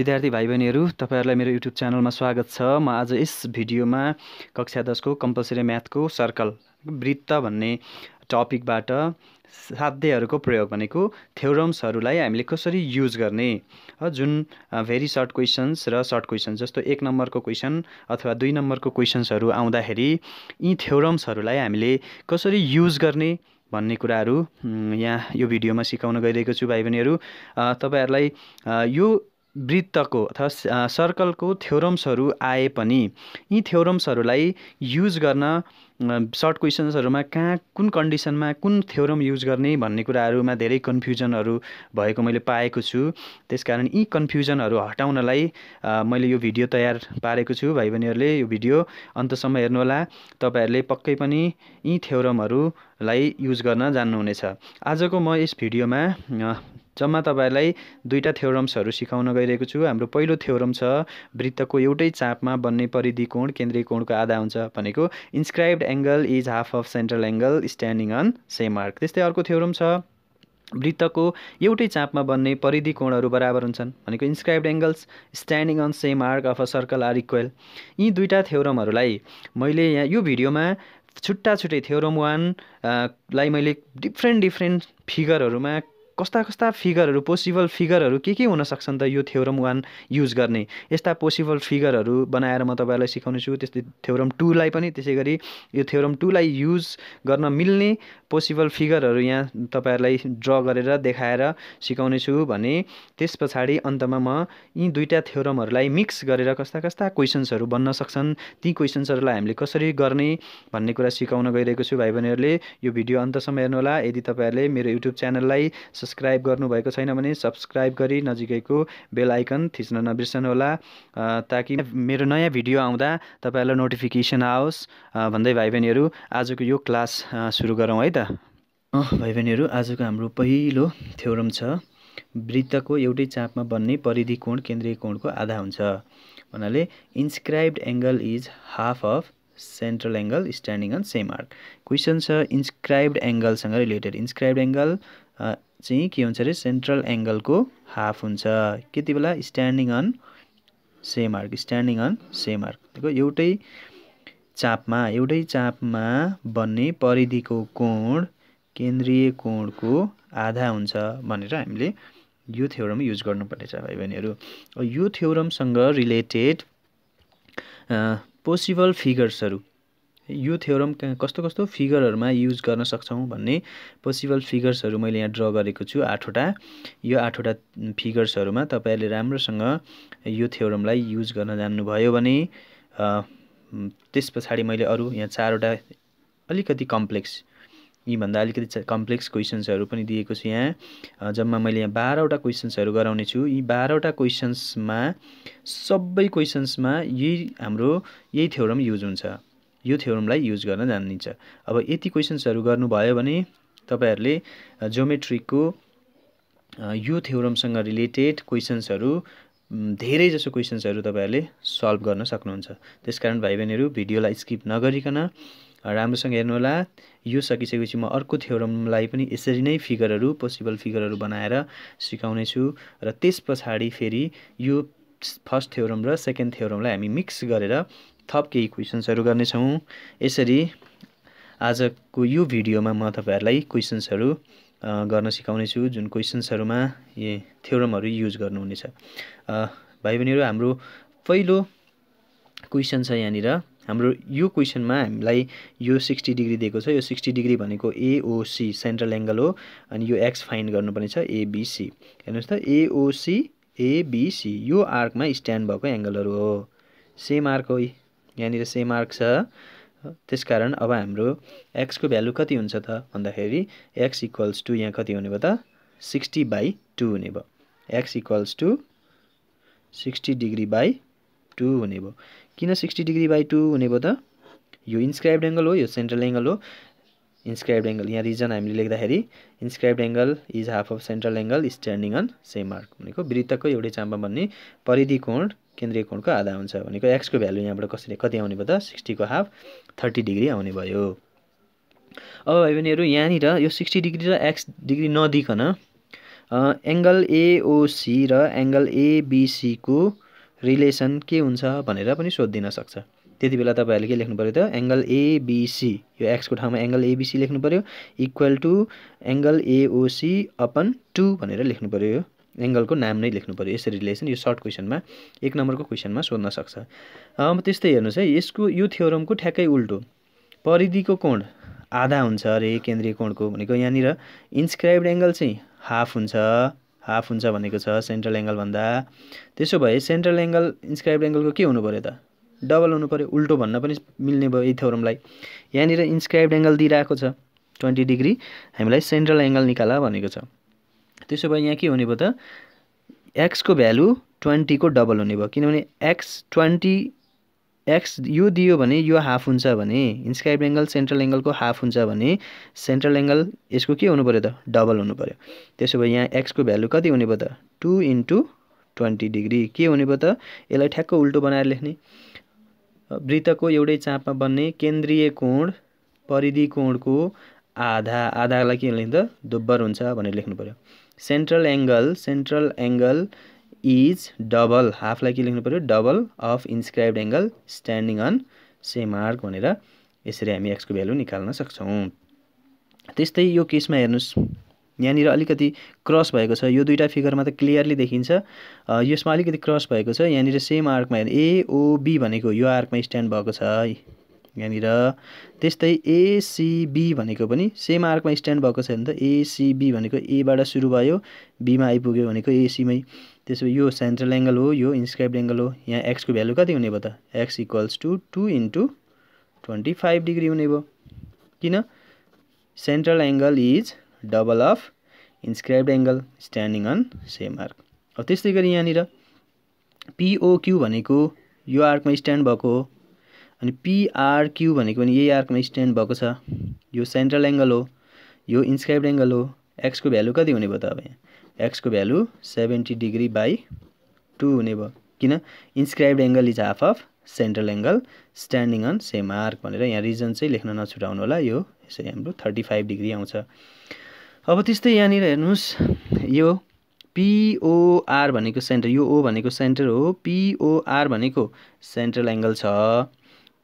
विद्यार्थी भाइ बहिनीहरू तपाईँहरूलाई मेरो युट्युब च्यानलमा स्वागत छ म आज यस भिडियोमा कक्षा दसको कम्पलसरी म्याथको सर्कल वृत्त भन्ने टपिकबाट साध्यहरूको प्रयोग भनेको थ्योरम्सहरूलाई हामीले कसरी युज गर्ने जुन भेरी सर्ट क्वेसन्स र सर्ट क्वेसन्स जस्तो एक नम्बरको क्वेसन अथवा दुई नम्बरको क्वेसन्सहरू आउँदाखेरि यी थ्योरम्सहरूलाई हामीले कसरी युज गर्ने भन्ने कुराहरू यहाँ यो भिडियोमा सिकाउन गइरहेको छु भाइ बहिनीहरू तपाईँहरूलाई यो वृत्तको अथवा सर्कलको थ्योरम्सहरू आए पनि यी थ्योरम्सहरूलाई युज गर्न सर्ट क्वेसन्सहरूमा कहाँ कुन कन्डिसनमा कुन थ्योरम युज गर्ने भन्ने कुराहरूमा धेरै कन्फ्युजनहरू भएको मैले पाएको छु त्यसकारण यी कन्फ्युजनहरू हटाउनलाई मैले यो भिडियो तयार पारेको छु भाइ बहिनीहरूले यो भिडियो अन्तसम्म हेर्नुहोला तपाईँहरूले पक्कै पनि यी थ्योरमहरूलाई युज गर्न जान्नुहुनेछ आजको म यस भिडियोमा जम्मा तपाईँहरूलाई दुईवटा थ्योरम्सहरू सिकाउन गइरहेको छु हाम्रो पहिलो थ्योरम छ वृत्तको एउटै चापमा बन्ने परिधि कोण केन्द्रीय कोणको आधा हुन्छ भनेको inscribed angle is half of central angle standing on same arc त्यस्तै अर्को थ्योरम छ वृत्तको एउटै चापमा बन्ने परिधि कोणहरू बराबर हुन्छन् भनेको inscribed angles standing on same arc of a circle are equal यी दुईवटा थ्योरमहरूलाई मैले यहाँ यो भिडियोमा छुट्टा छुट्टै थ्योरम वान लाई मैले डिफ्रेन्ट डिफ्रेन्ट फिगरहरूमा कस्ता कस्ता फिगरहरू पोसिबल फिगरहरू के के हुन सक्छन् त यो थ्योरम वान युज गर्ने यस्ता पोसिबल फिगरहरू बनाएर म तपाईँहरूलाई सिकाउने छु त्यस्तै थ्योरम टूलाई पनि त्यसै गरी यो थ्योरम टूलाई युज गर्न मिल्ने पोसिबल फिगरहरू यहाँ तपाईँहरूलाई ड्र गरेर देखाएर सिकाउने छु भने त्यस पछाडि अन्तमा म यी दुईवटा थ्योरमहरूलाई मिक्स गरेर कस्ता कस्ता क्वेसन्सहरू बन्न सक्छन् ती क्वेसन्सहरूलाई हामीले कसरी गर्ने भन्ने कुरा सिकाउन गइरहेको छु भाइ बहिनीहरूले यो भिडियो अन्तसम्म हेर्नुहोला यदि तपाईँहरूले मेरो युट्युब च्यानललाई सब्सक्राइब गर्नुभएको छैन भने सब्सक्राइब गरी नजिकैको बेल आइकन थिच्न नबिर्सनुहोला ताकि मेरो नयाँ भिडियो आउँदा तपाईँहरूलाई नोटिफिकेसन आओस् भन्दै भाइ बहिनीहरू आजको यो क्लास सुरु गरौँ है त भाइ बहिनीहरू आजको हाम्रो पहिलो थ्योरम छ वृत्तको एउटै चापमा बन्ने परिधि कोण केन्द्रीय कोणको आधा हुन्छ भन्नाले inscribed angle is half of central angle standing on same arc question छ इन्सक्राइब्ड एङ्गलसँग रिलेटेड इन्सक्राइब्ड एङ्गल चाहिँ के हुन्छ अरे सेन्ट्रल एङ्गलको हाफ हुन्छ त्यति बेला standing on same arc standing on same arc देखो एउटै चापमा एउटै चापमा बन्ने परिधिको कोण केन्द्रीय कोणको आधा हुन्छ भनेर हामीले यो थ्योरम युज गर्नुपर्नेछ भाइ बहिनीहरू यो थ्योरमसँग रिलेटेड पोसिबल फिगर्सहरू यो थ्योरम कस्तो कस्तो फिगरहरूमा युज गर्न सक्छौँ भन्ने पोसिबल फिगर्सहरू मैले यहाँ ड्र गरेको छु आठवटा यो आठवटा फिगर्सहरूमा तपाईँहरूले राम्रोसँग यो थ्योरमलाई युज गर्न जान्नुभयो भने त्यस पछाडि मैले अरू यहाँ चारवटा अलिकति कम्प्लेक्स यीभन्दा अलिकति कम्प्लेक्स क्वेसन्सहरू पनि दिएको छु यहाँ जम्मा मैले यहाँ बाह्रवटा क्वेसन्सहरू गराउने छु यी बाह्रवटा क्वेसन्समा सबै क्वेसन्समा यही हाम्रो यही थ्योरम युज हुन्छ यो थ्योरमलाई युज गर्न जानिन्छ अब यति क्वेसन्सहरू गर्नुभयो भने तपाईँहरूले ज्योमेट्रीको यो थ्योरमसँग रिलेटेड क्वेसन्सहरू जसो क्वेसन्सहरू तपाईँहरूले सल्भ गर्न सक्नुहुन्छ त्यस कारण भाइ बहिनीहरू भिडियोलाई स्किप नगरिकन राम्रोसँग हेर्नुहोला यो सकिसकेपछि म अर्को थ्योरमलाई पनि यसरी नै फिगरहरू पोसिबल फिगरहरू बनाएर सिकाउनेछु र त्यस पछाडि फेरि यो फर्स्ट थ्योरम र सेकेन्ड थ्योरमलाई हामी मिक्स गरेर थप केही क्वेसन्सहरू गर्नेछौँ यसरी आजको यो भिडियोमा म तपाईँहरूलाई क्वेसन्सहरू गर्न सिकाउनेछु जुन क्वेसन्सहरूमा यो थ्योरमहरू युज गर्नुहुनेछ भाइ बहिनीहरू हाम्रो पहिलो क्वेसन छ यहाँनिर हाम्रो यो क्वेसनमा हामीलाई यो सिक्सटी डिग्री दिएको छ यो सिक्सटी डिग्री भनेको एओसी सेन्ट्रल एङ्गल हो अनि यो एक्स फाइन गर्नुपर्ने छ एबिसी हेर्नुहोस् त एओसी एबिसी यो आर्कमा स्ट्यान्ड भएको एङ्गलहरू हो सेम आर्क हो यहाँनिर सेम मार्क छ त्यस कारण अब हाम्रो एक्सको भ्यालु कति हुन्छ त भन्दाखेरि एक्स इक्वल्स टू यहाँ कति हुने भयो त सिक्सटी बाई टू हुने भयो x equals to sixty degree by two हुने भयो किन सिक्सटी डिग्री बाई टू हुने भयो त यो इन्स्क्राइब्ड एङ्गल हो यो सेन्ट्रल एङ्गल हो इन्स्क्राइब्ड एङ्गल यहाँ रिजन हामीले लेख्दाखेरि inscribed angle is half of central angle standing on same arc भनेको वृत्तको एउटै चाम्पा भन्ने परिधि कोण केन्द्रीय कोणको आधा हुन्छ भनेको एक्सको भ्यालु यहाँबाट कसरी कति आउने भयो त सिक्सटीको हाफ थर्टी डिग्री आउने भयो अब भाइ बहिनीहरू यहाँनिर यो सिक्सटी डिग्री र एक्स डिग्री नदिकन एङ्गल एओसी र एङ्गल एबिसीको रिलेसन के हुन्छ भनेर पनि सोधिदिन सक्छ त्यति बेला तपाईँहरूले के लेख्नु पऱ्यो त एङ्गल एबिसी यो एक्सको ठाउँमा एङ्गल एबिसी लेख्नु पऱ्यो equal to angle AOC upon two भनेर लेख्नु पऱ्यो एङ्गलको नाम नै लेख्नु पऱ्यो यसरी रिलेसन यो सर्ट क्वेसनमा एक नम्बरको क्वेसनमा सोध्न सक्छ अब त्यस्तै हेर्नुहोस् है यसको यो थ्योरमको ठ्याक्कै उल्टो परिधिको कोण आधा हुन्छ अरे केन्द्रीय कोणको भनेको यहाँनिर इन्स्क्राइब्ड एङ्गल चाहिँ हाफ हुन्छ हाफ हुन्छ भनेको छ सेन्ट्रल एङ्गलभन्दा त्यसो भए सेन्ट्रल एङ्गल इन्स्क्राइब्ड एङ्गलको के हुनु पऱ्यो त डबल हुनु पऱ्यो उल्टो भन्न पनि मिल्ने भयो यही थ्योरमलाई यहाँनिर इन्स्क्राइब्ड एङ्गल दिइरहेको छ ट्वेन्टी डिग्री हामीलाई सेन्ट्रल एङ्गल निकाल भनेको छ त्यसो भए यहाँ के हुने भयो त एक्सको भ्यालु ट्वेन्टीको डबल हुने भयो किनभने एक्स ट्वेन्टी एक्स यो दियो भने यो हाफ हुन्छ भने इन्स्क्राइब एङ्गल सेन्ट्रल एङ्गलको हाफ हुन्छ भने सेन्ट्रल एङ्गल यसको के हुनु पऱ्यो त डबल हुनु पऱ्यो त्यसो भए यहाँ एक्सको भ्यालु कति हुने भयो त टु इन्टु ट्वेन्टी डिग्री के हुने भयो त यसलाई ठ्याक्क उल्टो बनाएर लेख्ने वृत्तको एउटै चापमा बन्ने केन्द्रीय कोण परिधि कोणको आधा आधालाई के त दुब्बर हुन्छ भनेर लेख्नु पऱ्यो central angle central angle is double हाफलाई के लेख्नु पऱ्यो double of inscribed angle standing on same arc भनेर यसरी हामी एक्सको भ्यालु निकाल्न सक्छौँ त्यस्तै यो केसमा हेर्नुहोस् यहाँनिर अलिकति क्रस भएको छ यो दुईवटा फिगरमा त क्लियरली देखिन्छ यसमा अलिकति क्रस भएको छ यहाँनिर सेम आर्कमा हेर्नु एओबी भनेको यो आर्कमा स्ट्यान्ड भएको छ यहाँनिर त्यस्तै एसिबी भनेको पनि सेम आर्कमा स्ट्यान्ड भएको छ भने त एसिबी भनेको एबाट सुरु भयो बीमा आइपुग्यो भनेको एसीमै त्यसो यो सेन्ट्रल एङ्गल हो यो इन्स्क्राइब एङ्गल हो यहाँ एक्सको भ्यालु कति हुने भयो त x equals to two into twenty five degree हुने भयो किन central angle is double of इन्स्क्राइब angle standing on same arc अब त्यस्तै गरी यहाँनिर पिओक्यू भनेको यो आर्कमा स्ट्यान्ड भएको हो अनि पिआरक्यू भनेको पनि यही आर्कमा स्ट्यान्ड भएको छ यो सेन्ट्रल एङ्गल हो यो इन्स्क्राइब एङ्गल हो एक्सको भ्यालु कति हुने भयो त अब यहाँ एक्सको value seventy degree by two हुने भयो किन inscribed angle is half of central angle standing on same arc भनेर यहाँ रिजन चाहिँ लेख्न नछुटाउनु होला यो यसरी हाम्रो थर्टी फाइभ डिग्री आउँछ अब त्यस्तै यहाँनिर हेर्नुहोस् यो पिओआर भनेको सेन्टर यो ओ भनेको सेन्टर हो पिओआर भनेको सेन्ट्रल एङ्गल छ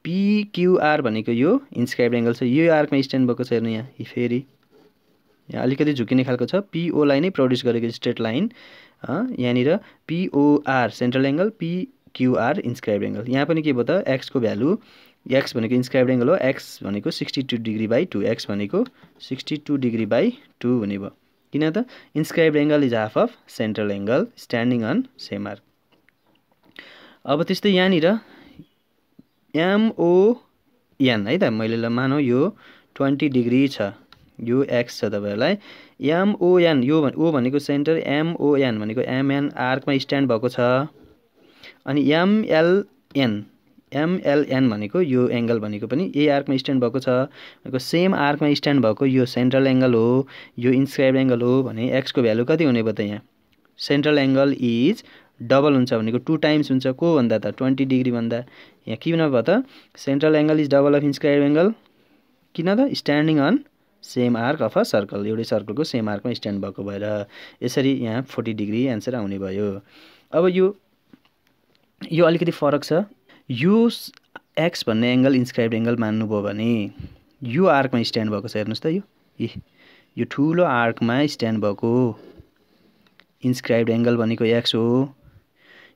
पिक्युआर भनेको यो इन्स्क्राइब एङ्गल छ यो आर्कमा स्ट्यान्ड भएको छ हेर्नु यहाँ फेरि यहाँ अलिकति झुकिने खालको छ पिओलाई नै प्रड्युस गरेको स्ट्रेट लाइन यहाँनिर POR central angle PQR inscribed angle यहाँ पनि के भयो त एक्सको भ्यालु एक्स भनेको इन्स्क्राइब एङ्गल हो एक्स भनेको sixty two degree by two x भनेको sixty two degree by two हुने भयो किन त inscribed angle is half of central angle standing on same arc अब त्यस्तै यहाँनिर एमओएन है त मैले ल मानौँ यो ट्वेन्टी डिग्री छ यो एक्स छ तपाईँहरूलाई एमओएन यो ओ भनेको सेन्टर एमओएन भनेको एमएन आर्कमा स्ट्यान्ड भएको छ अनि एमएलएन एमएलएन भनेको यो एङ्गल भनेको पनि ए आर्कमा स्ट्यान्ड भएको छ भनेको सेम आर्कमा स्ट्यान्ड भएको यो सेन्ट्रल एङ्गल हो यो इन्स्क्राइब एङ्गल हो भने एक्सको भ्यालु कति हुने भयो त यहाँ सेन्ट्रल एङ्गल इज डबल हुन्छ भनेको टु टाइम्स हुन्छ को भन्दा त ट्वेन्टी डिग्री भन्दा यहाँ किन भयो त central angle is double of इन्सक्राइब angle किन त standing on same arc of a circle एउटै सर्कलको सेम आर्कमा स्ट्यान्ड भएको भएर यसरी यहाँ फोर्टी डिग्री एन्सर आउने भयो अब यो यो अलिकति फरक छ यो एक्स भन्ने एङ्गल इन्सक्राइब एङ्गल मान्नुभयो भने यो आर्कमा स्ट्यान्ड भएको छ हेर्नुहोस् त यो ए यो ठुलो आर्कमा स्ट्यान्ड भएको इन्सक्राइब एङ्गल भनेको एक्स हो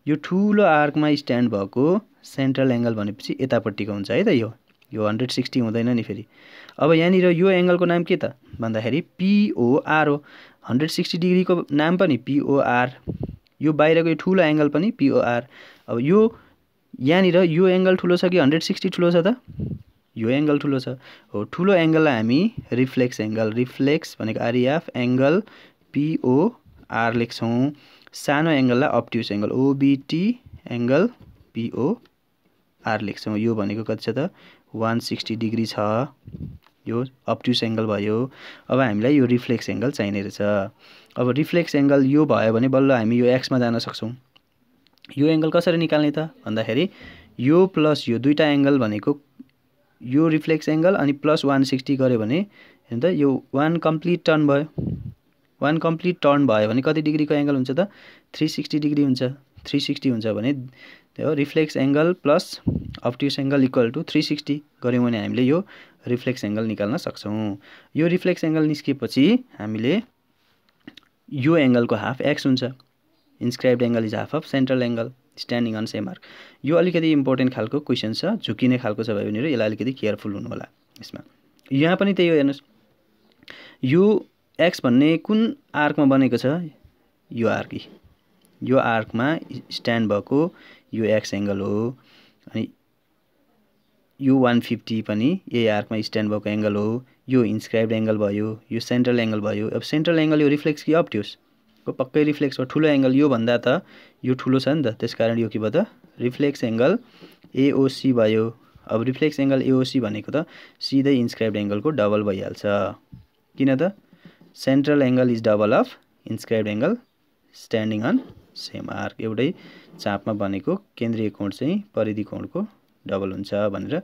यो ठुलो आर्कमा स्ट्यान्ड भएको सेन्ट्रल एङ्गल भनेपछि यतापट्टिको हुन्छ है त यो यो हन्ड्रेड सिक्सटी हुँदैन नि फेरि अब यहाँनिर यो एङ्गलको नाम के त भन्दाखेरि पिओआर हो हन्ड्रेड सिक्सटी डिग्रीको नाम पनि पिओआर यो बाहिरको यो ठुलो एङ्गल पनि पिओआर अब यो यहाँनिर यो एङ्गल ठुलो छ कि हन्ड्रेड सिक्सटी ठुलो छ त यो एङ्गल ठुलो छ हो ठुलो एङ्गललाई हामी रिफ्लेक्स एङ्गल रिफ्लेक्स भनेको आरिएफ e एङ्गल पिओआर लेख्छौँ सानो एङ्गललाई अप्ट्युस एङ्गल ओबिटी एङ्गल पिओआर लेख्छौँ यो भनेको कति छ त वान सिक्सटी डिग्री छ यो अप्ट्युस एङ्गल भयो अब हामीलाई यो रिफ्लेक्स एङ्गल चाहिने रहेछ अब रिफ्लेक्स एङ्गल यो भयो भने बल्ल हामी यो एक्समा जान सक्छौँ यो एङ्गल कसरी निकाल्ने त भन्दाखेरि यो प्लस यो दुईवटा एङ्गल भनेको यो रिफ्लेक्स एङ्गल अनि प्लस वान सिक्सटी गऱ्यो भने हेर्नु त यो वान कम्प्लिट टर्न भयो वान कम्प्लिट टर्न भयो भने कति डिग्रीको एङ्गल हुन्छ त थ्री सिक्सटी डिग्री हुन्छ थ्री सिक्सटी हुन्छ भने त्यो reflex angle plus obtuse angle equal to three sixty गऱ्यौँ भने हामीले यो रिफ्लेक्स एङ्गल निकाल्न सक्छौँ यो रिफ्लेक्स एङ्गल निस्केपछि हामीले यो एङ्गलको हाफ एक्स हुन्छ inscribed angle is half of central angle standing on same arc यो अलिकति इम्पोर्टेन्ट खालको क्वेसन छ झुकिने खालको छ भयो भनेर यसलाई अलिकति केयरफुल हुनुहोला यसमा यहाँ पनि त्यही हो हेर्नुहोस् यो एक्स भन्ने कुन आर्कमा बनेको छ यो आर्क यो आर्कमा स्ट्यान्ड भएको यो एक्स एङ्गल हो अनि यो वान फिफ्टी पनि यही आर्कमा स्ट्यान्ड भएको एङ्गल हो यो इन्स्क्राइब्ड एङ्गल भयो यो सेन्ट्रल एङ्गल भयो अब सेन्ट्रल एङ्गल यो रिफ्लेक्स कि अप्ट्युस को पक्कै रिफ्लेक्स हो ठुलो एङ्गल योभन्दा त यो ठुलो छ नि त त्यस कारण यो के भयो त रिफ्लेक्स एङ्गल एओसी भयो अब रिफ्लेक्स एङ्गल एओसी भनेको त सिधै इन्स्क्राइब्ड एङ्गलको डबल भइहाल्छ किन त central angle is double of इन्सक्राइब angle standing on same arc एउटै चापमा बनेको केन्द्रीय कोण चाहिँ परिधि कोणको डबल हुन्छ भनेर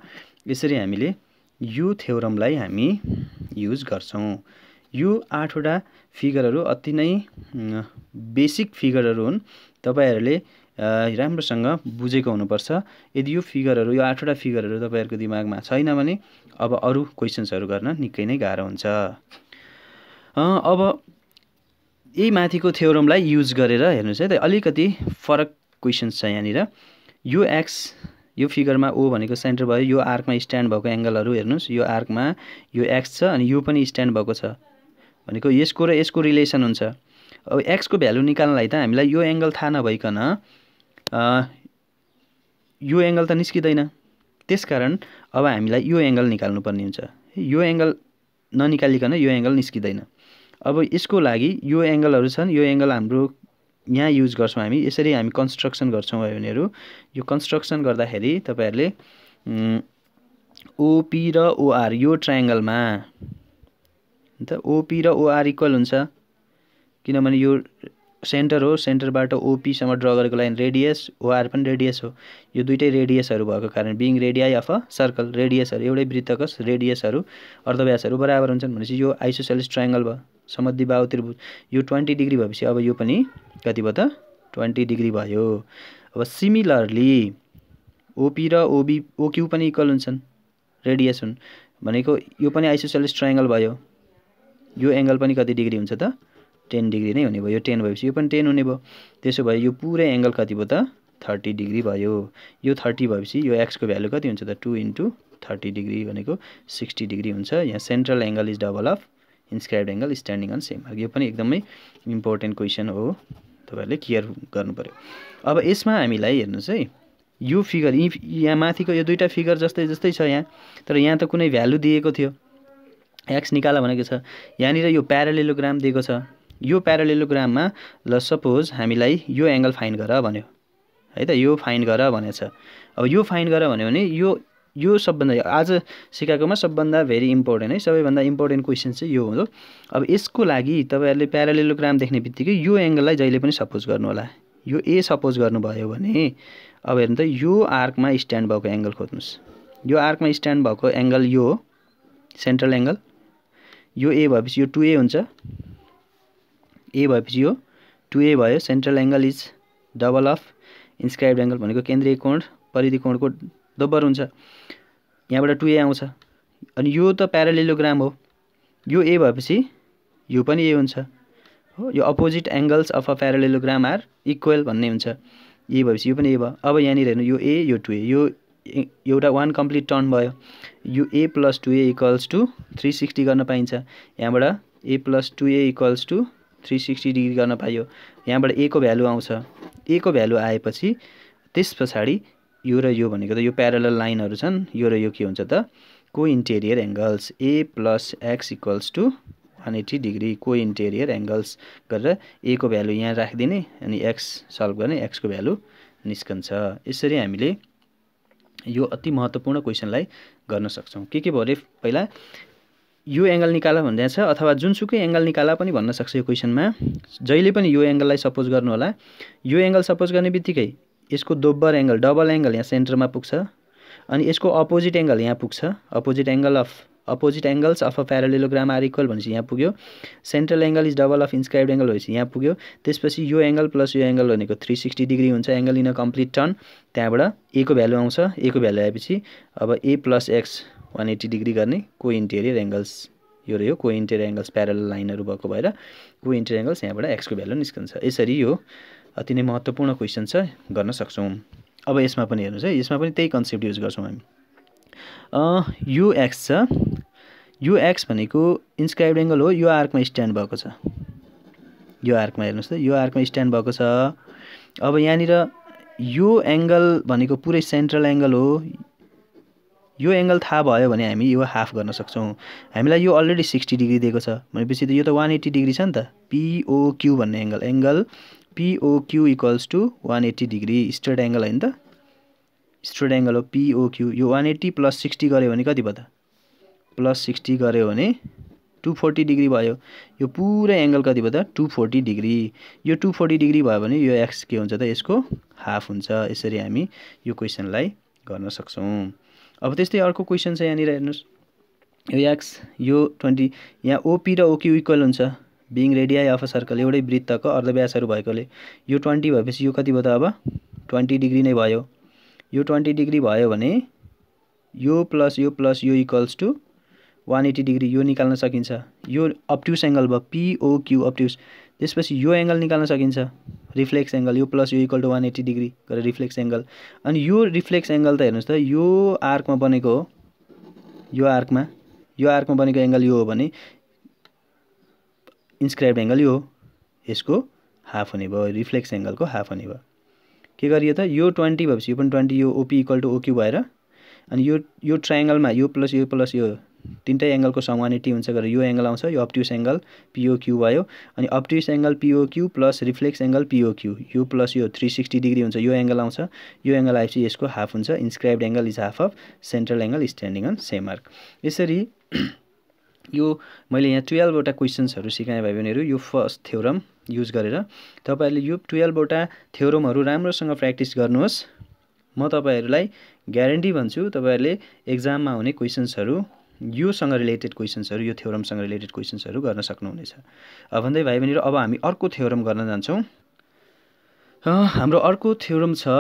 यसरी हामीले यो थ्योरमलाई हामी युज गर्छौँ यो आठवटा फिगरहरू अति नै बेसिक फिगरहरू हुन् तपाईँहरूले राम्रोसँग बुझेको हुनुपर्छ यदि यो फिगरहरू यो आठवटा फिगरहरू तपाईँहरूको दिमागमा छैन भने अब अरू क्वेसन्सहरू गर्न निकै नै गाह्रो हुन्छ अब यही माथिको थ्योरमलाई युज गरेर हेर्नुहोस् है त अलिकति फरक क्वेसन्स छ यहाँनिर यो एक्स यो फिगरमा ओ भनेको सेन्टर भयो यो आर्कमा स्ट्यान्ड भएको एङ्गलहरू हेर्नुहोस् यो आर्कमा यो एक्स छ अनि यो पनि स्ट्यान्ड भएको छ भनेको यसको र यसको रिलेसन हुन्छ अब एक्सको भ्यालु निकाल्नलाई त हामीलाई यो एङ्गल थाहा नभइकन यो एङ्गल त निस्किँदैन त्यसकारण अब हामीलाई यो एङ्गल निकाल्नुपर्ने हुन्छ यो एङ्गल ननिकालिकन यो एङ्गल निस्किँदैन अब यसको लागि यो एङ्गलहरू छन् यो एङ्गल हाम्रो यहाँ युज गर्छौँ हामी यसरी हामी कन्स्ट्रक्सन गर्छौँ भनेहरू यो कन्स्ट्रक्सन गर्दाखेरि तपाईँहरूले ओपी र ओआर यो ट्रायङ्गलमा अन्त ओपी र ओआर इक्वल हुन्छ किनभने यो सेन्टर हो सेन्टरबाट ओपीसम्म ड्र गरेको लाइन रेडियस ओआर पनि रेडियस हो यो दुइटै रेडियसहरू भएको कारण being radii of a circle रेडियसहरू एउटै वृत्तको रेडियसहरू अर्धव्यासहरू बराबर हुन्छन् भनेपछि यो आइसोसेलिस ट्रायङ्गल भयो समद्विबाहु त्रिभुज यो ट्वेन्टी डिग्री भएपछि अब यो पनि कति भयो त ट्वेन्टी डिग्री भयो अब सिमिलरली ओपी र ओबी ओक्यू पनि इक्वल हुन्छन् रेडियस हुन् भनेको यो पनि आइसोसेलिस ट्राइङ्गल भयो यो एङ्गल पनि कति डिग्री हुन्छ त टेन डिग्री नै हुने भयो यो टेन भएपछि यो पनि टेन हुने भयो त्यसो भए यो पुरै एङ्गल कति भयो त थर्टी डिग्री भयो यो थर्टी भएपछि यो एक्सको भ्यालु कति हुन्छ त टू इन्टु थर्टी डिग्री भनेको सिक्सटी डिग्री हुन्छ यहाँ central angle is double of इन्सक्राइब angle standing on same यो पनि एकदमै इम्पोर्टेन्ट क्वेसन हो तपाईँहरूले क्लियर गर्नु पऱ्यो अब यसमा हामीलाई हेर्नुहोस् है यो फिगर यी यहाँ माथिको यो दुईवटा फिगर जस्तै जस्तै छ यहाँ तर यहाँ त कुनै भ्यालु दिएको थियो एक्स निकाल भनेको छ यहाँनिर यो प्यारालेलोग्राम दिएको छ यो प्यारालेलोग्राममा ल सपोज हामीलाई यो एङ्गल फाइन गर भन्यो है त यो फाइन गर भनेको छ अब यो फाइन गर भन्यो भने यो यो सबभन्दा आज सिकाएकोमा सबभन्दा भेरी इम्पोर्टेन्ट है सबैभन्दा इम्पोर्टेन्ट क्वेसन चाहिँ यो हो अब यसको लागि तपाईँहरूले प्यारालेलोग्राम देख्ने बित्तिकै यो एङ्गललाई जहिले पनि सपोज गर्नु होला यो ए सपोज गर्नुभयो भने अब हेर्नु त यो आर्कमा स्ट्यान्ड भएको एङ्गल खोज्नुहोस् यो आर्कमा स्ट्यान्ड भएको एङ्गल यो हो सेन्ट्रल एङ्गल यो ए भएपछि यो टु ए हुन्छ ए भएपछि यो टु ए भयो central angle is double of इन्सक्राइब angle भनेको केन्द्रीय कोण परिधि कोणको दोब्बर हुन्छ यहाँबाट टु ए आउँछ अनि यो त प्यारालिलोग्राम हो यो ए भएपछि यो पनि ए हुन्छ हो यो opposite angles of a parallelogram are equal भन्ने हुन्छ ए भएपछि यो पनि ए भयो अब यहाँनिर हेर्नु यो ए यो टु ए यो एउटा वान कम्प्लिट टर्न भयो यो A plus two A equals to three sixty गर्न पाइन्छ यहाँबाट A plus two A equals to three sixty degree गर्न पाइयो यहाँबाट ए को भ्यालु आउँछ ए को भ्यालु आएपछि त्यस पछाडि यो र यो भनेको त यो प्यारल लाइनहरू छन् यो र यो के हुन्छ त को interior angles A plus X equals to one eighty degree को इन्टेरियर एङ्गल्स गरेर ए को भ्यालु यहाँ राखिदिने अनि एक्स सल्भ गर्ने एक्सको भ्यालु निस्कन्छ यसरी हामीले यो अति महत्त्वपूर्ण क्वेसनलाई गर्न सक्छौँ के के भयो अरे पहिला यो एङ्गल निकाल भन्दा छ अथवा जुनसुकै एङ्गल निकाल पनि भन्न सक्छ यो क्वेसनमा जहिले पनि यो एङ्गललाई सपोज गर्नु होला यो एङ्गल सपोज गर्ने बित्तिकै यसको दोब्बर एङ्गल डबल एङ्गल यहाँ सेन्टरमा पुग्छ अनि यसको अपोजिट एङ्गल यहाँ पुग्छ opposite angle of opposite angles of a parallelogram are equal भनेपछि यहाँ पुग्यो central angle is double of इन्स्क्राइब angle भएपछि यहाँ पुग्यो त्यसपछि यो एङ्गल प्लस यो एङ्गल भनेको थ्री सिक्सटी डिग्री हुन्छ angle in a complete turn त्यहाँबाट एको भ्यालु आउँछ एको भ्यालु आएपछि अब A plus X one eighty degree गर्ने को इन्टेरियर एङ्गल्स यो रह्यो को इन्टेरियर एङ्गल्स प्यारल लाइनहरू भएको भएर को इन्टेरियर एङ्गल्स यहाँबाट एक्सको भ्यालु निस्कन्छ यसरी यो अति नै महत्त्वपूर्ण क्वेसन छ गर्न सक्छौँ अब यसमा पनि हेर्नुहोस् है यसमा पनि त्यही कन्सेप्ट युज गर्छौँ हामी युएक्स छ युएक्स भनेको इन्स्क्राइब्ड एङ्गल हो यो आर्कमा स्ट्यान्ड भएको छ यो आर्कमा हेर्नुहोस् त यो आर्कमा स्ट्यान्ड भएको छ अब यहाँनिर यो एङ्गल भनेको पुरै सेन्ट्रल एङ्गल हो यो एङ्गल थाहा भयो भने हामी यो हाफ गर्न सक्छौँ हामीलाई यो अलरेडी सिक्सटी डिग्री दिएको छ भनेपछि त यो त वान एट्टी डिग्री छ नि त पिओक्यू भन्ने angle angle P O Q equals to one eighty degree straight angle होइन त स्ट्रेट एङ्गल हो पिओक्यु यो वान एट्टी प्लस सिक्सटी गऱ्यो भने कति भयो त प्लस सिक्सटी गऱ्यो भने टु फोर्टी डिग्री भयो यो पुरै एङ्गल कति भयो त टु फोर्टी डिग्री यो टु फोर्टी डिग्री भयो भने यो एक्स के हुन्छ त यसको हाफ हुन्छ यसरी हामी यो क्वेसनलाई गर्न सक्छौँ अब त्यस्तै अर्को क्वेसन छ यहाँनिर हेर्नुहोस् यो एक्स यो ट्वेन्टी यहाँ ओपी र ओक्यु इक्वल हुन्छ being radii of a circle एउटै वृत्तको अर्धव्यासहरू भएकोले यो ट्वेन्टी भएपछि यो कति भयो त अब ट्वेन्टी डिग्री नै भयो यो ट्वेन्टी डिग्री भयो भने यो प्लस यो प्लस यो equals to one eighty degree यो निकाल्न सकिन्छ यो अप्ट्युस एङ्गल भयो पिओक्यु अप्ट्युस त्यसपछि यो एङ्गल निकाल्न सकिन्छ रिफ्लेक्स एङ्गल यो प्लस यो equal to one eighty degree गरेर रिफ्लेक्स एङ्गल अनि यो रिफ्लेक्स एङ्गल त हेर्नुहोस् त यो आर्कमा बनेको हो यो आर्कमा यो आर्कमा बनेको एङ्गल यो हो भने इन्सक्राइब एङ्गल यो यसको हाफ हुने भयो रिफ्लेक्स एङ्गलको हाफ हुने भयो के गरियो त यो ट्वेन्टी भएपछि यो पनि ट्वेन्टी यो ओपी इक्वल टु ओक्यु भएर अनि यो यो ट्राइङ्गलमा यो प्लस यो प्लस यो तिनटै एङ्गलको सम हुन्छ गरेर यो एङ्गल आउँछ यो अप्ट्युस एङ्गल पिओक्यु भयो अनि obtuse angle P O Q plus reflex angle P O Q यो प्लस यो थ्री सिक्सटी डिग्री हुन्छ यो एङ्गल आउँछ यो एङ्गल आएपछि यसको हाफ हुन्छ inscribe angle is half of central angle standing on same arc यसरी यो मैले यहाँ टुवेल्भवटा क्वेसन्सहरू सिकाएँ भाइ बहिनीहरू यो फर्स्ट थ्योरम युज गरेर तपाईँहरूले यो टुवेल्भवटा थ्योरमहरू राम्रोसँग प्र्याक्टिस गर्नुहोस् म तपाईँहरूलाई ग्यारेन्टी भन्छु तपाईँहरूले एक्जाममा हुने क्वेसन्सहरू योसँग रिलेटेड क्वेसन्सहरू यो थ्योरमसँग रिलेटेड क्वेसन्सहरू गर्न सक्नुहुनेछ भन्दै भाइ बहिनीहरू अब हामी अर्को थ्योरम गर्न जान्छौँ हाम्रो अर्को थ्योरम छ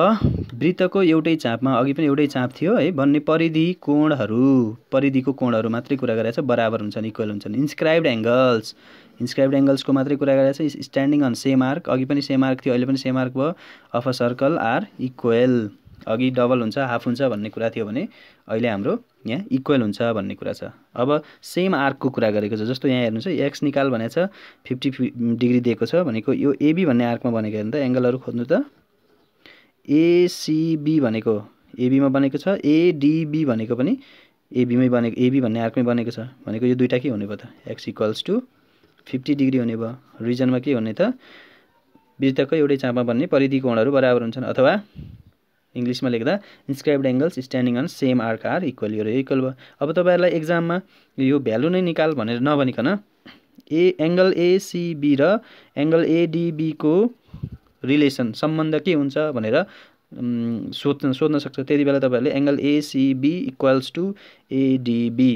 वृत्तको एउटै चापमा अघि पनि एउटै चाप थियो है भन्ने परिधि कोणहरू परिधिको कोणहरू मात्रै कुरा गरेर बराबर हुन्छन् इक्वल हुन्छन् इन्स्क्राइब्ड एङ्गल्स इन्स्क्राइब्ड एङ्गल्सको मात्रै कुरा गरेर स्ट्यान्डिङ अन सेम आर्क अघि पनि सेम आर्क थियो अहिले पनि सेम आर्क भयो of a circle are equal अघि डबल हुन्छ हाफ हुन्छ भन्ने कुरा थियो भने अहिले हाम्रो यहाँ इक्वेल हुन्छ भन्ने कुरा छ अब सेम आर्कको कुरा गरेको छ जस्तो यहाँ हेर्नुहोस् है एक्स निकाल भनेको छ फिफ्टी डिग्री दिएको छ भनेको यो एबी भन्ने आर्कमा भनेको हेर्नु त एङ्गलहरू खोज्नु त एसिबी भनेको एबीमा बनेको छ एडिबी भनेको पनि एबीमै बनेको एबी भन्ने आर्कमै बनेको छ भनेको यो दुइटा के हुने भयो त x equals to fifty degree हुने भयो रिजनमा के हुने त वृत्तको एउटै चापमा बन्ने परिधि कोणहरू बराबर हुन्छन् अथवा इङ्ग्लिसमा लेख्दा inscribed angles standing on same arc are equal यो इक्वल भयो अब तपाईँहरूलाई एक्जाममा यो भ्यालु नै निकाल भनेर नभनिकन ए एङ्गल एसिबी र एङ्गल एडिबीको रिलेसन सम्बन्ध के हुन्छ भनेर सोध्न सोध्न सक्छ त्यति बेला तपाईँहरूले angle A C B equals to A D B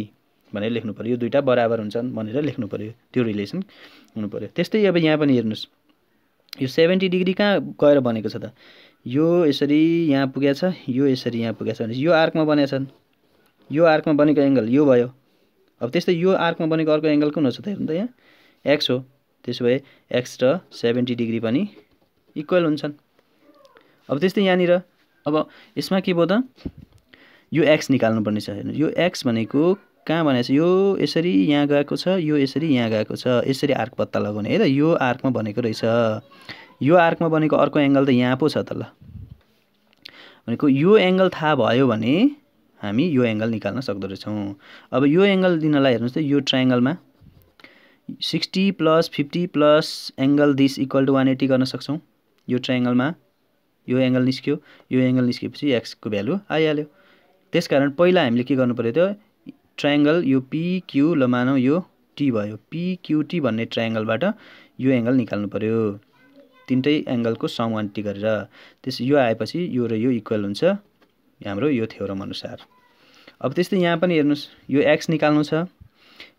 भनेर लेख्नु पऱ्यो यो दुइटा बराबर हुन्छन् भनेर लेख्नु पऱ्यो त्यो रिलेसन हुनु पऱ्यो त्यस्तै अब यहाँ पनि हेर्नुहोस् यो सेभेन्टी डिग्री कहाँ गएर बनेको छ त यो यसरी यहाँ पुगेछ यो यसरी यहाँ पुगेछ भनेपछि यो आर्कमा बनेछन् यो आर्कमा बनेको एङ्गल यो भयो अब त्यस्तै यो आर्कमा बनेको अर्को एङ्गल कुन हो त हेर्नु त यहाँ एक्स हो त्यसो भए एक्स र सेभेन्टी डिग्री पनि इक्वल हुन्छन् अब त्यस्तै यहाँनिर अब यसमा के भयो त यो एक्स निकाल्नुपर्ने छ हेर्नु यो एक्स भनेको कहाँ बनाएको छ यो यसरी यहाँ गएको छ यो यसरी यहाँ गएको छ यसरी आर्क पत्ता लगाउने है त यो आर्कमा बनेको रहेछ यो आर्कमा बनेको अर्को एङ्गल त यहाँ पो छ त ल भनेको यो एङ्गल थाहा भयो भने हामी यो एङ्गल निकाल्न सक्दो रहेछौँ अब यो एङ्गल दिनलाई हेर्नुहोस् त यो ट्राइङ्गलमा sixty plus fifty plus angle this equal to one eighty गर्न सक्छौँ यो ट्राइङ्गलमा यो एङ्गल निस्क्यो यो एङ्गल निस्केपछि एक्सको भ्यालु आइहाल्यो त्यस कारण पहिला हामीले के गर्नु पऱ्यो त्यो ट्राइङ्गल यो पिक्यू ल मानौँ यो टी भयो पिक्युटी भन्ने ट्राइङ्गलबाट यो एङ्गल निकाल्नु पऱ्यो तिनटै एङ्गलको सम अन्टी गरेर त्यस यो आएपछि यो र यो इक्वल हुन्छ हाम्रो यो थ्योरम अनुसार अब त्यस्तै यहाँ पनि हेर्नुहोस् यो एक्स निकाल्नु छ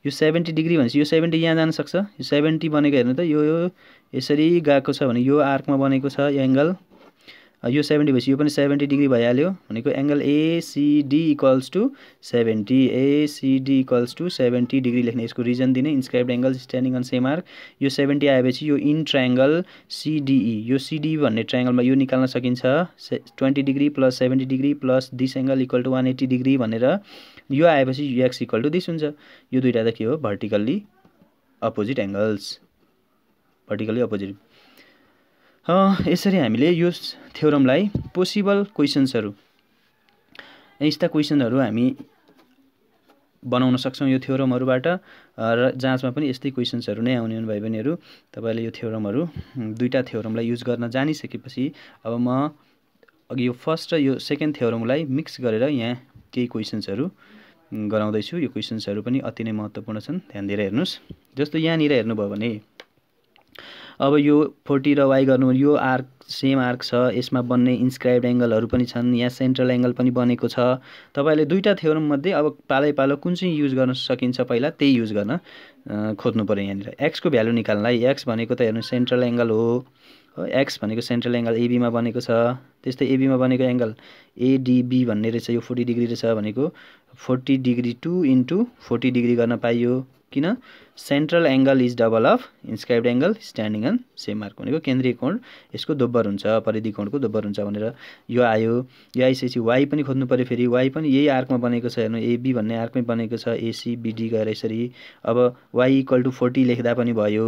यो सेभेन्टी डिग्री भनेपछि यो सेभेन्टी यहाँ जानसक्छ यो सेभेन्टी बनेको हेर्नु त यो यसरी गएको छ भने यो आर्कमा बनेको छ एङ्गल यो सेभेन्टी भएपछि यो पनि सेभेन्टी डिग्री भइहाल्यो भनेको angle A C D equals to seventy A C D equals to seventy degree लेख्ने यसको रिजन दिने inscribed angle standing on same arc यो सेभेन्टी आएपछि यो इन ट्राइङ्गल सिडिई यो सिडी e भन्ने ट्राइङ्गलमा यो निकाल्न सकिन्छ say twenty degree plus seventy degree plus this angle equal to one eighty degree भनेर यो आएपछि एक्स इक्वल टु दिस हुन्छ यो दुइटा त के हो vertically opposite angles vertically opposite यसरी हामीले यो थ्योरमलाई पोसिबल क्वेसन्सहरू यस्ता क्वेसनहरू हामी बनाउन सक्छौँ यो थ्योरमहरूबाट र जाँचमा पनि यस्तै क्वेसन्सहरू नै आउने भाइ बहिनीहरू तपाईँले यो थ्योरमहरू दुईवटा थ्योरमलाई युज गर्न जानिसकेपछि अब म अघि यो फर्स्ट र यो सेकेन्ड थ्योरमलाई मिक्स गरेर यहाँ केही क्वेसन्सहरू गराउँदैछु यो क्वेसन्सहरू पनि अति नै महत्त्वपूर्ण छन् ध्यान दिएर हेर्नुहोस् जस्तो यहाँनिर हेर्नुभयो भने अब यो फोर्टी र वाइ गर्नु यो आर्क सेम आर्क छ यसमा बन्ने इन्स्क्राइब एङ्गलहरू पनि छन् यहाँ सेन्ट्रल एङ्गल पनि बनेको छ तपाईँले दुईवटा थ्योरममध्ये अब पालै पालो कुन चाहिँ युज गर्न सकिन्छ पहिला त्यही युज गर्न खोज्नु पऱ्यो यहाँनिर एक्सको भ्यालु निकाल्नलाई एक्स भनेको त हेर्नु सेन्ट्रल एङ्गल हो एक्स भनेको सेन्ट्रल एङ्गल एबीमा बनेको छ त्यस्तै एबीमा बनेको एङ्गल एडिबी भन्ने रहेछ यो फोर्टी डिग्री रहेछ भनेको forty degree two into forty degree गर्न पाइयो किन central angle is double of inscribed angle standing on same arc भनेको केन्द्रीय कोण यसको दोब्बर हुन्छ परिधि कोणको दोब्बर हुन्छ भनेर यो आयो यो आइसकेपछि वाइ पनि खोज्नु पऱ्यो फेरि वाइ पनि यही आर्कमा बनेको छ हेर्नु एबी भन्ने आर्कमै बनेको छ एसी बिडी गएर यसरी अब वाइ इक्वल टु फोर्टी लेख्दा पनि भयो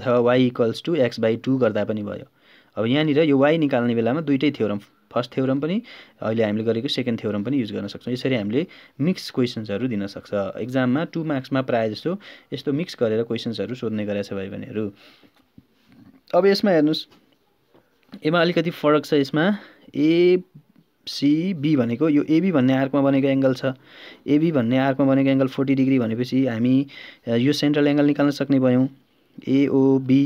अथवा Y equals to X by two गर्दा पनि भयो अब यहाँनिर यो वाइ निकाल्ने बेलामा दुइटै थियो र फर्स्ट थ्योरम पनि अहिले हामीले गरेको सेकेन्ड थ्योरम पनि युज गर्न सक्छौँ यसरी हामीले मिक्स क्वेसन्सहरू दिनसक्छ एक्जाममा टु मार्क्समा प्रायः जस्तो यस्तो मिक्स गरेर क्वेसन्सहरू सोध्ने गरेको छ भाइ बहिनीहरू अब यसमा हेर्नुहोस् यसमा अलिकति फरक छ यसमा ए सिबी भनेको यो एबी भन्ने आर्कमा बनेको एङ्गल छ एबी भन्ने आर्कमा बनेको एङ्गल फोर्टी डिग्री भनेपछि हामी यो सेन्ट्रल एङ्गल निकाल्न सक्ने भयौँ एओबी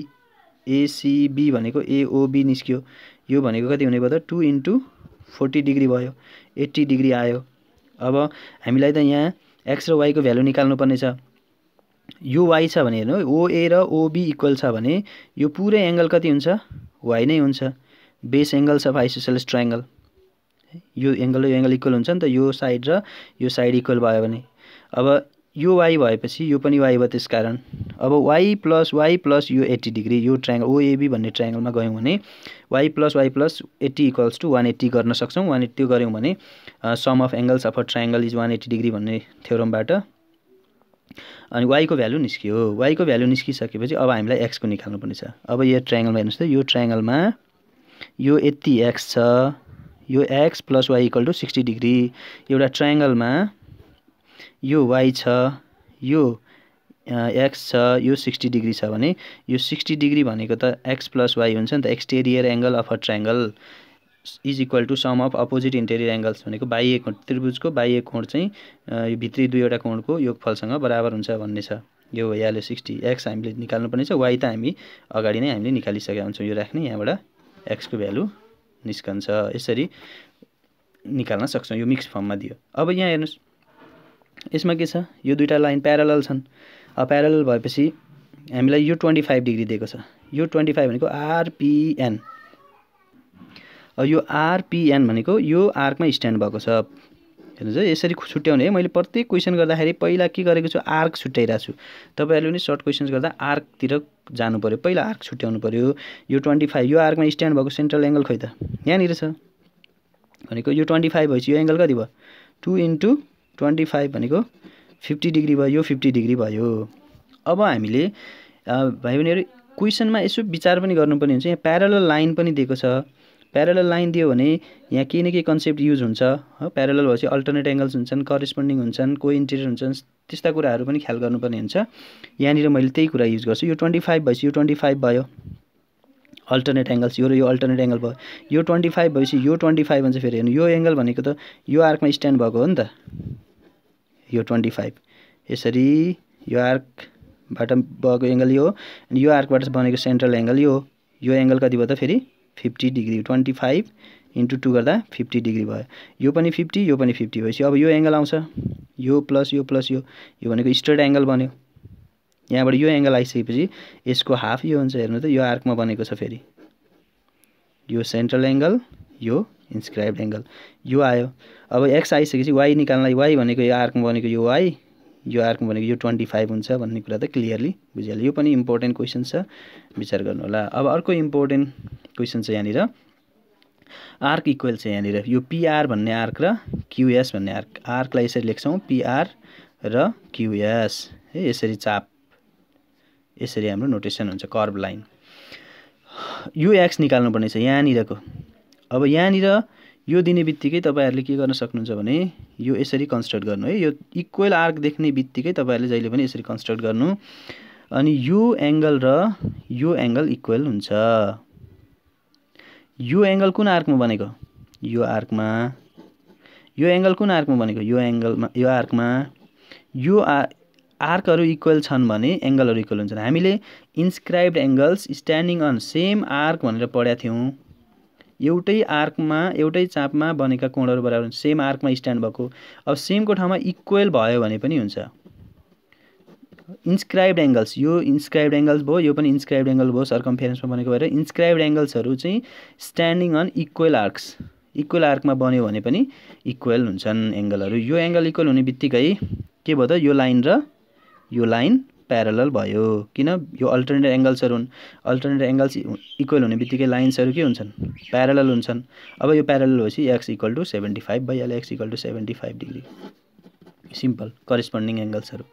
एसिबी भनेको एओबी निस्क्यो यो भनेको कति हुने भयो त टु इन्टु फोर्टी डिग्री भयो एट्टी डिग्री आयो अब हामीलाई त यहाँ एक्स र वाईको भ्यालु निकाल्नुपर्ने छ यो वाई छ भने हेर्नु ओए र ओबी इक्वल छ भने यो पुरै एङ्गल कति हुन्छ वाई नै हुन्छ बेस एङ्गल छ आइसोसेलेस ट्राइङ्गल यो एङ्गल यो एङ्गल इक्वल हुन्छ नि त यो साइड र यो साइड इक्वल भयो भने अब यो वाई भएपछि यो पनि वाई भयो त्यस कारण अब वाई प्लस वाई प्लस यो एट्टी डिग्री यो ट्राइङ्गल ओएबी भन्ने ट्राइङ्गलमा गयौँ भने Y plus Y plus eighty equals to one eighty गर्न सक्छौँ वान एट्टी त्यो गऱ्यौँ भने sum of angles of a triangle is one eighty degree भन्ने थ्योरमबाट अनि वाइको भ्यालु निस्कियो वाइको भ्यालु निस्किसकेपछि अब हामीलाई एक्सको निकाल्नुपर्नेछ अब यो ट्राइङ्गलमा हेर्नुहोस् त यो ट्राइङ्गलमा यो यति एक्स छ यो X plus Y equal to sixty degree एउटा ट्राइङ्गलमा यो वाइ छ यो एक्स छ यो सिक्सटी डिग्री छ भने यो सिक्सटी डिग्री भनेको त एक्स प्लस वाइ हुन्छ नि त exterior angle of a triangle is equal to sum of opposite interior angles भनेको बाह्य कोण त्रिभुजको बाह्य कोण चाहिँ यो भित्री दुईवटा कोणको योगफलसँग बराबर हुन्छ भन्ने छ यो यहाँले सिक्सटी एक्स हामीले निकाल्नुपर्ने छ वाइ त हामी अगाडि नै हामीले निकालिसकेका हुन्छौँ यो राख्ने यहाँबाट एक्सको भ्यालु निस्कन्छ यसरी निकाल्न सक्छौँ यो मिक्स फर्ममा दियो अब यहाँ हेर्नुहोस् यसमा के छ यो दुइटा लाइन प्यारल छन् अब प्यारल भएपछि हामीलाई यो ट्वेन्टी फाइभ डिग्री दिएको छ यो ट्वेन्टी फाइभ भनेको आरपिएन यो आरपिएन भनेको यो आर्कमा स्ट्यान्ड भएको छ हेर्नुहोस् है यसरी छुट्याउने है मैले प्रत्येक क्वेसन गर्दाखेरि पहिला के गरेको छु आर्क छुट्याइरहेको छु तपाईँहरूले पनि सर्ट क्वेसन्स गर्दा आर्कतिर जानु पऱ्यो पहिला आर्क छुट्याउनु पऱ्यो यो ट्वेन्टी फाइभ यो आर्कमा स्ट्यान्ड भएको सेन्ट्रल एङ्गल खोइ त यहाँनिर छ भनेको यो ट्वेन्टी फाइभ भएपछि यो एङ्गल कति भयो टु इन्टु ट्वेन्टी फाइभ भनेको फिफ्टी डिग्री भयो यो फिफ्टी डिग्री भयो अब हामीले भाइ बहिनीहरू क्वेसनमा यसो विचार पनि गर्नुपर्ने हुन्छ यहाँ प्यारल लाइन पनि दिएको छ प्यारल लाइन दियो भने यहाँ केही न केही कन्सेप्ट युज हुन्छ हो प्यारल भएपछि अल्टरनेट एङ्गल्स हुन्छन् करेस्पोन्डिङ हुन्छन् को इन्टेरियर हुन्छन् त्यस्ता कुराहरू पनि ख्याल गर्नुपर्ने हुन्छ यहाँनिर मैले त्यही कुरा युज गर्छु यो ट्वेन्टी फाइभ भएपछि यो ट्वेन्टी फाइभ भयो अल्टरनेट एङ्गल्स यो र यो अल्टरनेट एङ्गल भयो यो ट्वेन्टी फाइभ भएपछि यो ट्वेन्टी फाइभ भन्छ फेरि हेर्नु यो एङ्गल भनेको त यो आर्कमा स्ट्यान्ड भएको हो नि त यो ट्वेन्टी फाइभ यसरी यो आर्कबाट भएको एङ्गल यो हो अनि यो आर्कबाट बनेको सेन्ट्रल एङ्गल यो हो यो एङ्गल कति भयो त फेरि fifty degree twenty five into two गर्दा फिफ्टी डिग्री भयो यो पनि फिफ्टी यो पनि फिफ्टी भएपछि अब यो एङ्गल आउँछ यो प्लस यो प्लस यो यो भनेको स्ट्रेट एङ्गल बन्यो यहाँबाट यो एङ्गल आइसकेपछि यसको हाफ यो हुन्छ हेर्नु त यो आर्कमा बनेको छ फेरि यो सेन्ट्रल एङ्गल यो इन्स्क्राइब एङ्गल यो आयो अब एक्स आइसकेपछि वाइ निकाल्नलाई वाइ भनेको यो आर्कमा बनेको यो वाइ यो आर्कमा भनेको यो ट्वेन्टी फाइभ हुन्छ भन्ने कुरा त क्लियरली बुझिहाल्यो यो पनि इम्पोर्टेन्ट क्वेसन छ विचार गर्नु होला अब अर्को इम्पोर्टेन्ट क्वेसन छ यहाँनिर आर्क इक्वेल छ यहाँनिर यो पिआर भन्ने आर्क र क्युएस भन्ने आर्क आर्कलाई यसरी लेख्छौँ पिआर र क्युएस है यसरी चाप यसरी हाम्रो नोटेसन हुन्छ कर्भ लाइन यो एक्स निकाल्नुपर्ने छ यहाँनिरको अब यहाँनिर यो दिने बित्तिकै तपाईँहरूले के गर्न सक्नुहुन्छ भने यो यसरी कन्स्ट्रक्ट गर्नु है यो इक्वेल आर्क देख्ने बित्तिकै तपाईँहरूले जहिले पनि यसरी कन्स्ट्रक्ट गर्नु अनि यो एङ्गल र यो एङ्गल इक्वेल हुन्छ यो एङ्गल कुन आर्कमा बनेको यो आर्कमा यो एङ्गल कुन आर्कमा बनेको यो एङ्गलमा यो आर्कमा यो आ आर्कहरू इक्वल छन् भने एङ्गलहरू इक्वल हुन्छन् हामीले inscribed angles standing on same arc भनेर पढेका थियौँ एउटै आर्कमा एउटै चापमा बनेका कोणहरू बराबर सेम आर्कमा स्ट्यान्ड भएको अब सेमको ठाउँमा इक्वेल भयो भने पनि हुन्छ इन्सक्राइब्ड एङ्गल्स यो इन्सक्राइब्ड एङ्गल्स भयो यो पनि इन्सक्राइब्ड एङ्गल भयो फेरेन्समा बनेको भएर इन्सक्राइब्ड एङ्गल्सहरू चाहिँ standing on equal arcs equal आर्कमा बन्यो भने पनि इक्वेल हुन्छन् एङ्गलहरू यो एङ्गल इक्वल हुने बित्तिकै के भयो त यो लाइन र यो लाइन प्यारल भयो किन यो अल्टरनेट एङ्गल्सहरू हुन् अल्टरनेट एङ्गल्स इक्वल हुने बित्तिकै लाइन्सहरू के हुन्छन् प्यारल हुन्छन् अब यो प्यारल भएपछि X equal to seventy five भइहाल्यो X equal to seventy five degree simple corresponding एङ्गल्सहरू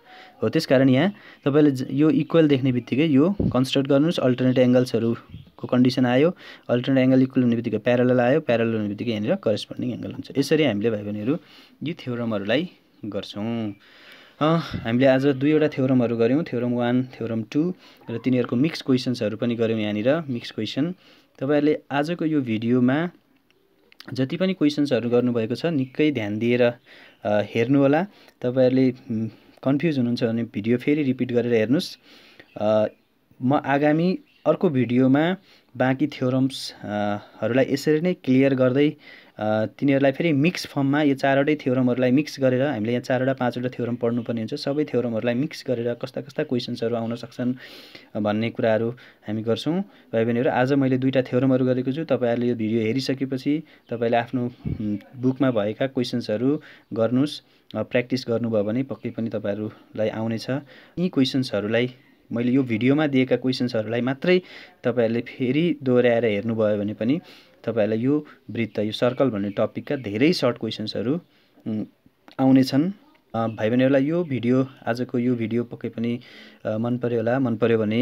हो त्यस कारण यहाँ तपाईँले यो इक्वल देख्ने बित्तिकै यो कन्सट्रक्ट गर्नुहोस् अल्टरनेट एङ्गल्सहरूको कन्डिसन आयो अल्टरनेट एङ्गल इक्वल हुने बित्तिकै प्यारल आयो प्यारल हुने बित्तिकै यहाँनिर करेस्पोन्डिङ एङ्गल हुन्छ यसरी हामीले भाइ बहिनीहरू यी थ्योरमहरूलाई गर्छौँ हामीले आज दुईवटा थ्योरमहरू गऱ्यौँ थ्योरम वान थ्योरम टू र तिनीहरूको मिक्स क्वेसन्सहरू पनि गऱ्यौँ यहाँनिर मिक्स क्वेसन तपाईँहरूले आजको यो भिडियोमा जति पनि क्वेसन्सहरू गर्नुभएको छ निकै ध्यान दिएर हेर्नुहोला तपाईँहरूले कन्फ्युज हुनुहुन्छ भने भिडियो फेरि रिपिट गरेर हेर्नुहोस् म आगामी अर्को भिडियोमा बाँकी थ्योरम्सहरूलाई यसरी नै क्लियर गर्दै तिनीहरूलाई फेरि मिक्स फर्ममा यो चारवटै थ्योरमहरूलाई मिक्स गरेर हामीले यहाँ चारवटा पाँचवटा थ्योरम पढ्नुपर्ने हुन्छ सबै थ्योरमहरूलाई मिक्स गरेर कस्ता कस्ता क्वेसन्सहरू आउन सक्छन् भन्ने कुराहरू हामी गर्छौँ भाइ बहिनीहरू आज मैले दुईवटा थ्योरमहरू गरेको छु तपाईँहरूले यो भिडियो हेरिसकेपछि तपाईँले आफ्नो बुकमा भएका क्वेसन्सहरू गर्नुहोस् प्र्याक्टिस गर्नुभयो भने पक्कै पनि तपाईँहरूलाई आउनेछ यी क्वेसन्सहरूलाई मैले यो भिडियोमा दिएका क्वेसन्सहरूलाई मात्रै तपाईँहरूले फेरि दोहोऱ्याएर हेर्नुभयो भने पनि तपाईँहरूलाई यो वृत्त यो सर्कल भन्ने टपिकका धेरै सर्ट क्वेसन्सहरू आउनेछन् भाइ बहिनीहरूलाई यो भिडियो आजको यो भिडियो पक्कै पनि मन पऱ्यो होला मन पऱ्यो भने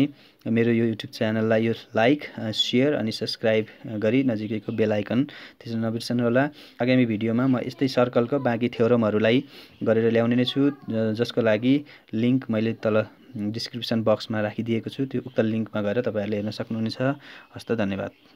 मेरो यो युट्युब च्यानललाई यो लाइक सेयर अनि सब्सक्राइब गरी नजिकैको बेलायकन आइकन त्यसो नबिर्सनु होला आगामी भिडियोमा म यस्तै सर्कलको बाँकी थ्योरमहरूलाई गरेर ल्याउने नै छु जसको लागि लिङ्क मैले तल डिस्क्रिप्सन बक्समा राखिदिएको छु त्यो उक्त लिङ्कमा गएर तपाईँहरूले हेर्न सक्नुहुनेछ हस्त धन्यवाद